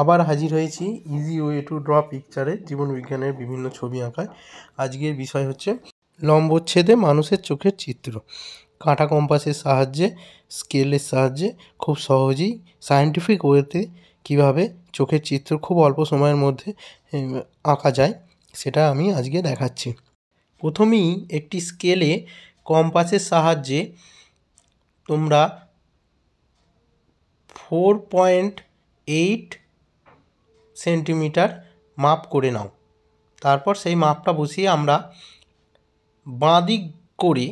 আবার হাজির হয়েছি ইজি ওয়ে টু ড্র পিকচারে জীবনবিজ্ঞানের বিভিন্ন ছবি আঁকায় আজকের বিষয় হচ্ছে লম্বচ্ছেদে মানুষের চোখের চিত্র কাঁটা কম্পাসের সাহায্যে স্কেলের সাহায্যে খুব সহজেই সায়েন্টিফিক ওয়েতে কিভাবে চোখের চিত্র খুব অল্প সময়ের মধ্যে আঁকা যায় সেটা আমি আজকে দেখাচ্ছি প্রথমেই একটি স্কেলে কম্পাসের সাহায্যে তোমরা ফোর পয়েন্ট এইট সেন্টিমিটার মাপ করে নাও তারপর সেই মাপটা বসিয়ে আমরা বাঁ দিক করে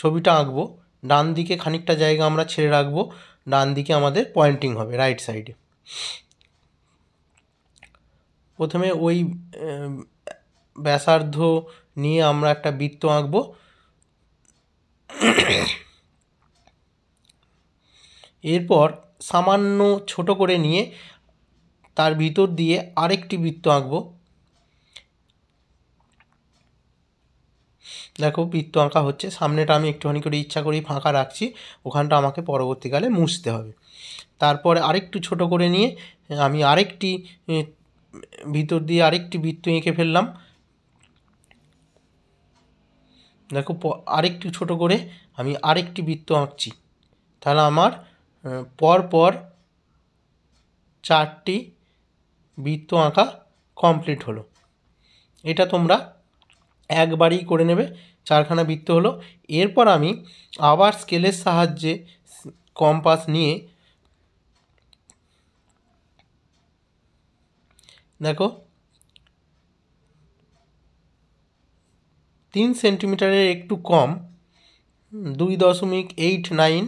ছবিটা আঁকবো ডান দিকে খানিকটা জায়গা আমরা ছেড়ে রাখবো ডান দিকে আমাদের পয়েন্টিং হবে রাইট সাইডে প্রথমে ওই ব্যাসার্ধ নিয়ে আমরা একটা বৃত্ত আঁকবো এরপর সামান্য ছোট করে নিয়ে তার ভিতর দিয়ে আরেকটি বৃত্ত আঁকবো দেখো বৃত্ত আঁকা হচ্ছে সামনেটা আমি একটুখানি করে ইচ্ছা করেই ফাঁকা রাখছি ওখানটা আমাকে পরবর্তীকালে মুছতে হবে তারপরে আরেকটু ছোট করে নিয়ে আমি আরেকটি ভিতর দিয়ে আরেকটি বৃত্ত এঁকে ফেললাম দেখো আরেকটু ছোট করে আমি আরেকটি বৃত্ত আঁকছি তাহলে আমার পর পর চারটি বৃত্ত আঁকা কমপ্লিট হলো এটা তোমরা একবারই করে নেবে চারখানা বৃত্ত হলো এরপর আমি আবার স্কেলের সাহায্যে কম্পাস নিয়ে দেখো তিন সেন্টিমিটারের একটু কম দুই দশমিক এইট নাইন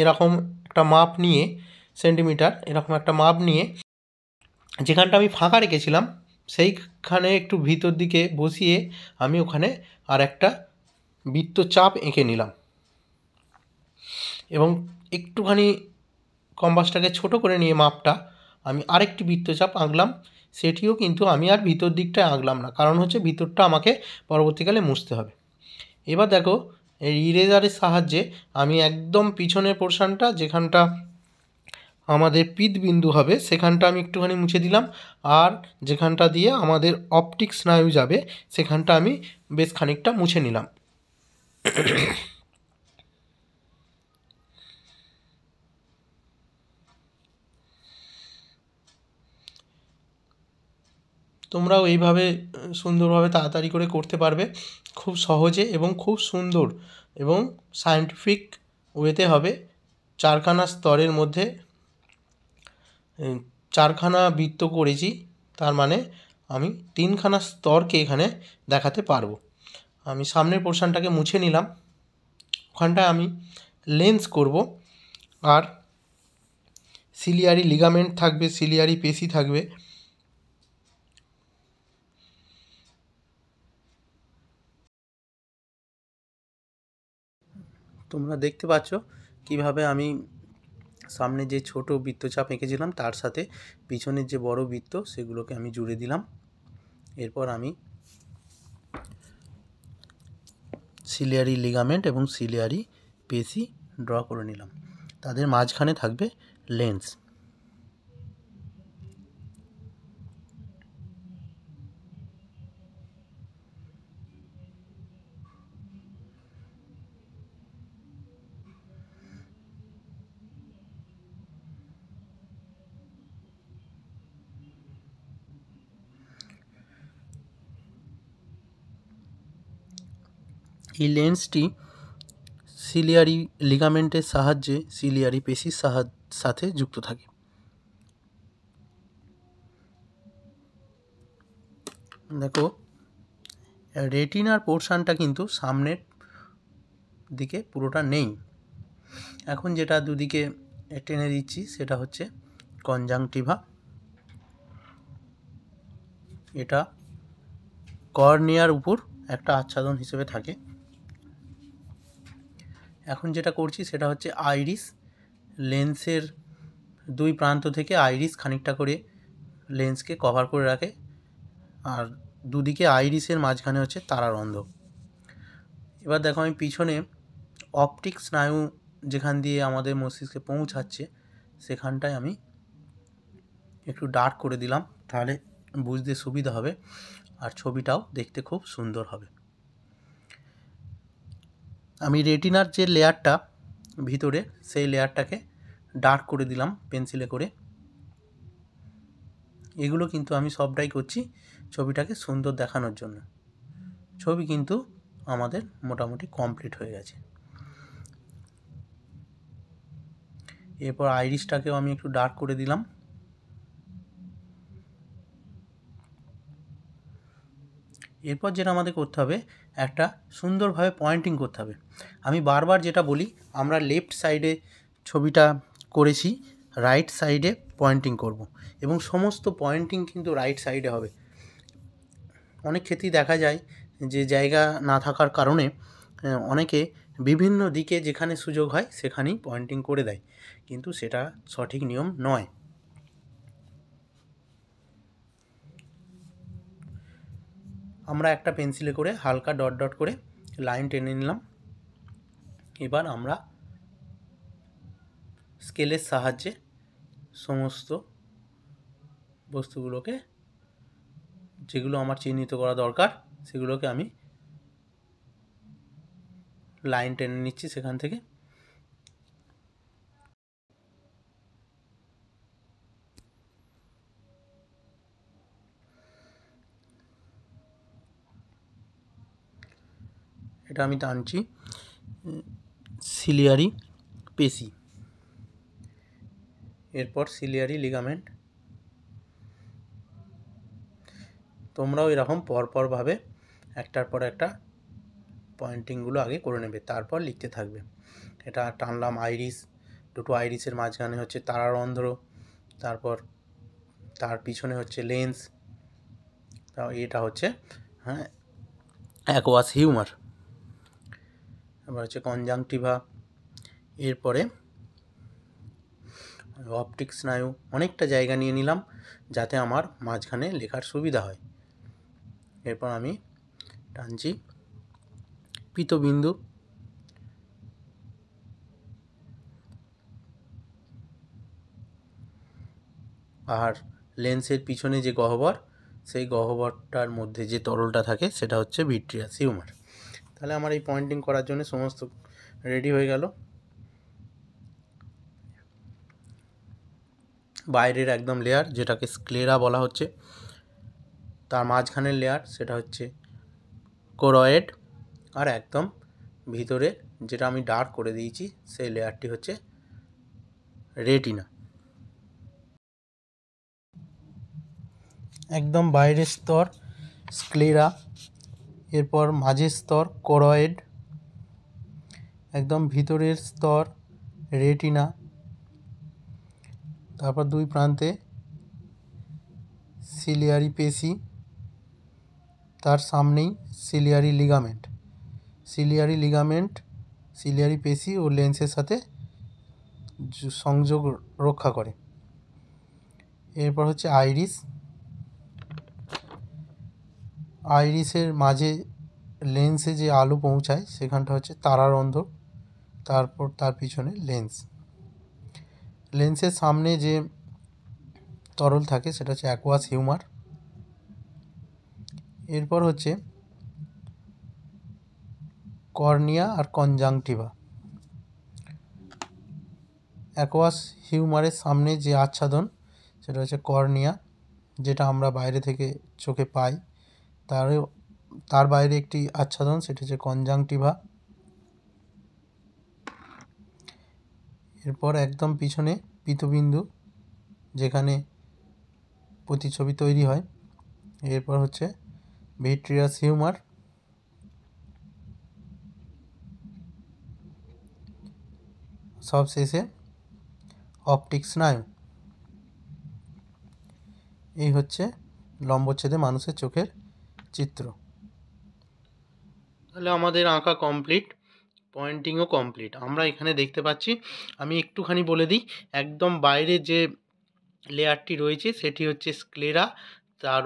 এরকম একটা মাপ নিয়ে সেন্টিমিটার এরকম একটা মাপ নিয়ে যেখানটা আমি ফাঁকা রেখেছিলাম সেইখানে একটু ভিতর দিকে বসিয়ে আমি ওখানে আর একটা বৃত্ত চাপ এঁকে নিলাম এবং একটুখানি কম্বাসটাকে ছোট করে নিয়ে মাপটা আমি আরেকটি বৃত্তচাপ আঁকলাম সেটিও কিন্তু আমি আর ভিতর দিকটায় আঁকলাম না কারণ হচ্ছে ভিতরটা আমাকে পরবর্তীকালে মুছতে হবে এবার দেখো এই ইরেজারের সাহায্যে আমি একদম পিছনের পোর্শানটা যেখানটা আমাদের পিতবিন্দু হবে সেখানটা আমি একটুখানি মুছে দিলাম আর যেখানটা দিয়ে আমাদের অপটিক স্নায়ু যাবে সেখানটা আমি বেশ খানিকটা মুছে নিলাম তোমরাও এইভাবে সুন্দরভাবে তাড়াতাড়ি করে করতে পারবে খুব সহজে এবং খুব সুন্দর এবং সায়েন্টিফিক ওয়েতে হবে চারখানা স্তরের মধ্যে চারখানা বৃত্ত করেছি তার মানে আমি তিনখানা স্তরকে এখানে দেখাতে পারবো আমি সামনের পোর্শানটাকে মুছে নিলাম ওখানটায় আমি লেন্স করব আর সিলিয়ারি লিগামেন্ট থাকবে সিলিয়ারি পেশি থাকবে তোমরা দেখতে পাচ্ছ কিভাবে আমি সামনে যে ছোট বৃত্তচাপ এঁকেছিলাম তার সাথে পিছনের যে বড় বৃত্ত সেগুলোকে আমি জুড়ে দিলাম এরপর আমি সিলিয়ারি লিগামেন্ট এবং সিলিয়ারি পেশি ড্র করে নিলাম তাদের মাঝখানে থাকবে লেন্স এই লেন্সটি সিলিয়ারি লিগামেন্টের সাহায্যে সিলিয়ারি পেশির সাথে যুক্ত থাকে দেখো রেটিনার পোর্শানটা কিন্তু সামনের দিকে পুরোটা নেই এখন যেটা দুদিকে টেনে দিচ্ছি সেটা হচ্ছে কনজাংটিভা এটা কর্নিয়ার উপর একটা আচ্ছাদন হিসেবে থাকে এখন যেটা করছি সেটা হচ্ছে আইরিস লেন্সের দুই প্রান্ত থেকে আইরিস খানিকটা করে লেন্সকে কভার করে রাখে আর দুদিকে আইরিসের মাঝখানে হচ্ছে তারার অন্ধ এবার দেখো আমি পিছনে অপটিক স্নায়ু যেখান দিয়ে আমাদের মস্তিষ্কে পৌঁছাচ্ছে সেখানটায় আমি একটু ডার্ক করে দিলাম তাহলে বুঝতে সুবিধা হবে আর ছবিটাও দেখতে খুব সুন্দর হবে আমি রেটিনার যে লেয়ারটা ভিতরে সেই লেয়ারটাকে ডার্ক করে দিলাম পেন্সিলে করে এগুলো কিন্তু আমি সবটাই করছি ছবিটাকে সুন্দর দেখানোর জন্য ছবি কিন্তু আমাদের মোটামুটি কমপ্লিট হয়ে গেছে এরপর আইরিসটাকেও আমি একটু ডার্ক করে দিলাম এরপর যেটা আমাদের করতে হবে একটা সুন্দরভাবে পয়েন্টিং করতে হবে আমি বারবার যেটা বলি আমরা লেফট সাইডে ছবিটা করেছি রাইট সাইডে পয়েন্টিং করব। এবং সমস্ত পয়েন্টিং কিন্তু রাইট সাইডে হবে অনেক ক্ষেত্রেই দেখা যায় যে জায়গা না থাকার কারণে অনেকে বিভিন্ন দিকে যেখানে সুযোগ হয় সেখানেই পয়েন্টিং করে দেয় কিন্তু সেটা সঠিক নিয়ম নয় আমরা একটা পেন্সিলে করে হালকা ডট ডট করে লাইন টেনে নিলাম এবার আমরা স্কেলের সাহায্যে সমস্ত বস্তুগুলোকে যেগুলো আমার চিহ্নিত করা দরকার সেগুলোকে আমি লাইন টেনে নিচ্ছি সেখান থেকে এটা আমি টানছি সিলিয়ারি পেশি এরপর সিলিয়ারি লিগামেন্ট তোমরাও এরকম পরপরভাবে একটার পর একটা পয়েন্টিংগুলো আগে করে নেবে তারপর লিখতে থাকবে এটা টানলাম আইরিস দুটো আইরিসের মাঝখানে হচ্ছে তারারন্ধ্র তারপর তার পিছনে হচ্ছে লেন্স এটা হচ্ছে হ্যাঁ অ্যাকোয়াস হিউমার তারপর হচ্ছে কনজাংটিভা এরপরে অপটিক স্নায়ু অনেকটা জায়গা নিয়ে নিলাম যাতে আমার মাঝখানে লেখার সুবিধা হয় এরপর আমি টানছি পিতবিন্দু আর লেন্সের পিছনে যে গহ্বর সেই গহ্বরটার মধ্যে যে তরলটা থাকে সেটা হচ্ছে ভিট্রিয়া সিউমার তাহলে আমার এই পয়েন্টিং করার জন্য সমস্ত রেডি হয়ে গেল বাইরের একদম লেয়ার যেটাকে স্ক্লেরা বলা হচ্ছে তার মাঝখানের লেয়ার সেটা হচ্ছে কোরয়েড আর একদম ভিতরে যেটা আমি ডার্ক করে দিয়েছি সেই লেয়ারটি হচ্ছে রেটিনা একদম বাইরের স্তর স্ক্লেরা এরপর মাঝের স্তর করয়েড একদম ভিতরের স্তর রেটিনা তারপর দুই প্রান্তে সিলিয়ারি পেশি তার সামনেই ciliary ligament ciliary ligament ciliary পেশি ও লেন্সের সাথে সংযোগ রক্ষা করে এরপর হচ্ছে আইরিস আইরিসের মাঝে লেন্সে যে আলো পৌঁছায় সেখানটা হচ্ছে তারার অন্ধ তারপর তার পিছনে লেন্স লেন্সের সামনে যে তরল থাকে সেটা হচ্ছে অ্যাকোয়াস হিউমার এরপর হচ্ছে কর্নিয়া আর কনজাংটিভা অ্যাকোয়াস হিউমারের সামনে যে আচ্ছাদন সেটা হচ্ছে কর্নিয়া যেটা আমরা বাইরে থেকে চোখে পাই তার তার বাইরে একটি আচ্ছাদন সেটি হচ্ছে কনজাংটিভা এরপর একদম পিছনে পিতবিন্দু যেখানে প্রতিচ্ছবি তৈরি হয় এরপর হচ্ছে ভিট্রিয়াস হিউমার সব শেষে অপটিক স্নায়ু এই হচ্ছে লম্বচ্ছেদে মানুষের চোখের চিত্র তাহলে আমাদের আঁকা কমপ্লিট পয়েন্টিংও কমপ্লিট আমরা এখানে দেখতে পাচ্ছি আমি একটুখানি বলে দিই একদম বাইরে যে লেয়ারটি রয়েছে সেটি হচ্ছে স্ক্লেরা তার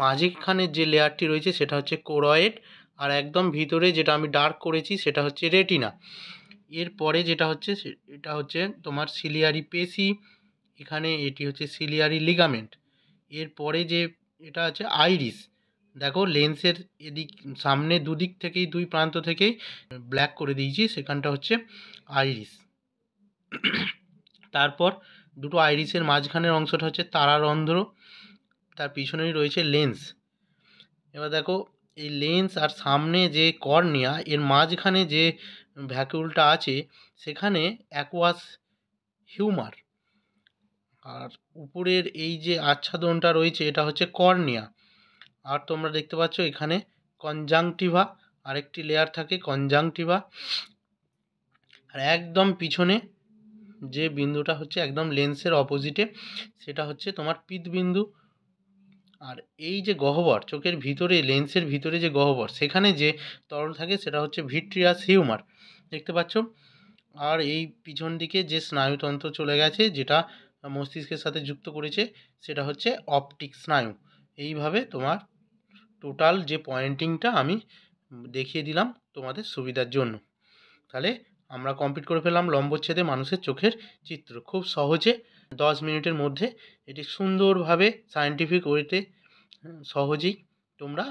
মাঝখানে যে লেয়ারটি রয়েছে সেটা হচ্ছে কোরয়েড আর একদম ভিতরে যেটা আমি ডার্ক করেছি সেটা হচ্ছে রেটিনা এরপরে যেটা হচ্ছে এটা হচ্ছে তোমার সিলিয়ারি পেশি এখানে এটি হচ্ছে সিলিয়ারি লিগামেন্ট এরপরে যে এটা আছে আইরিস দেখো লেন্সের এদিক সামনে দুদিক থেকেই দুই প্রান্ত থেকেই ব্ল্যাক করে দিয়েছি সেখানটা হচ্ছে আইরিস তারপর দুটো আইরিসের মাঝখানের অংশটা হচ্ছে তারা রন্ধ্র তার পিছনেই রয়েছে লেন্স এবার দেখো এই লেন্স আর সামনে যে কর্নিয়া এর মাঝখানে যে ভ্যাকুলটা আছে সেখানে অ্যাকোয়াস হিউমার আর উপরের এই যে আচ্ছাদনটা রয়েছে এটা হচ্ছে কর্নিয়া আর তোমরা দেখতে পাচ্ছ এখানে কনজাংটিভা আরেকটি লেয়ার থাকে কনজাংটিভা আর একদম পিছনে যে বিন্দুটা হচ্ছে একদম লেন্সের অপোজিটে সেটা হচ্ছে তোমার পিতবিন্দু আর এই যে গহ্বর চোখের ভিতরে লেন্সের ভিতরে যে গহ্বর সেখানে যে তরল থাকে সেটা হচ্ছে ভিট্রিয়াস হিউমার দেখতে পাচ্ছ আর এই পিছন দিকে যে স্নায়ুতন্ত্র চলে গেছে যেটা মস্তিষ্কের সাথে যুক্ত করেছে সেটা হচ্ছে অপটিক স্নায়ু এইভাবে তোমার টোটাল যে পয়েন্টিংটা আমি দেখিয়ে দিলাম তোমাদের সুবিধার জন্য তাহলে আমরা কমপ্লিট করে ফেলাম লম্বচ্ছেদে মানুষের চোখের চিত্র খুব সহজে দশ মিনিটের মধ্যে এটি সুন্দরভাবে সায়েন্টিফিক ওয়েতে সহজেই তোমরা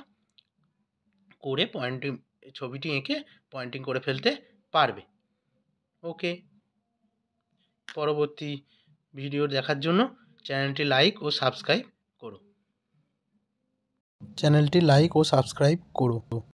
করে পয়েন্টিং ছবিটি এঁকে পয়েন্টিং করে ফেলতে পারবে ওকে পরবর্তী ভিডিও দেখার জন্য চ্যানেলটি লাইক ও সাবস্ক্রাইব चैनल लाइक और सबसक्राइब करो